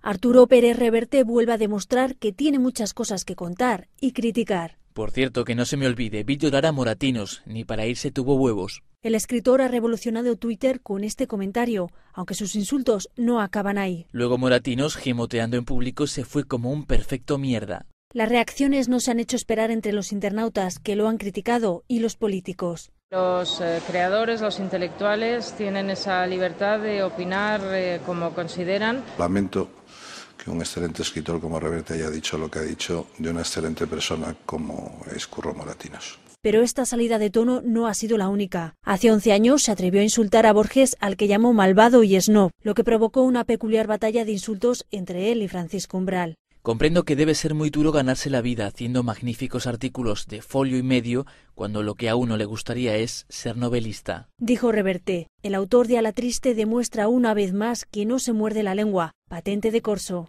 Arturo Pérez Reverte vuelve a demostrar que tiene muchas cosas que contar y criticar. Por cierto, que no se me olvide, vi llorar a Moratinos, ni para irse tuvo huevos. El escritor ha revolucionado Twitter con este comentario, aunque sus insultos no acaban ahí. Luego Moratinos, gimoteando en público, se fue como un perfecto mierda. Las reacciones no se han hecho esperar entre los internautas que lo han criticado y los políticos. Los eh, creadores, los intelectuales tienen esa libertad de opinar eh, como consideran. Lamento que un excelente escritor como Reverte haya dicho lo que ha dicho de una excelente persona como Escurro Moratinos. Pero esta salida de tono no ha sido la única. Hace 11 años se atrevió a insultar a Borges al que llamó malvado y snob, lo que provocó una peculiar batalla de insultos entre él y Francisco Umbral. Comprendo que debe ser muy duro ganarse la vida haciendo magníficos artículos de folio y medio cuando lo que a uno le gustaría es ser novelista. Dijo Reverté. El autor de A Triste demuestra una vez más que no se muerde la lengua, patente de corso.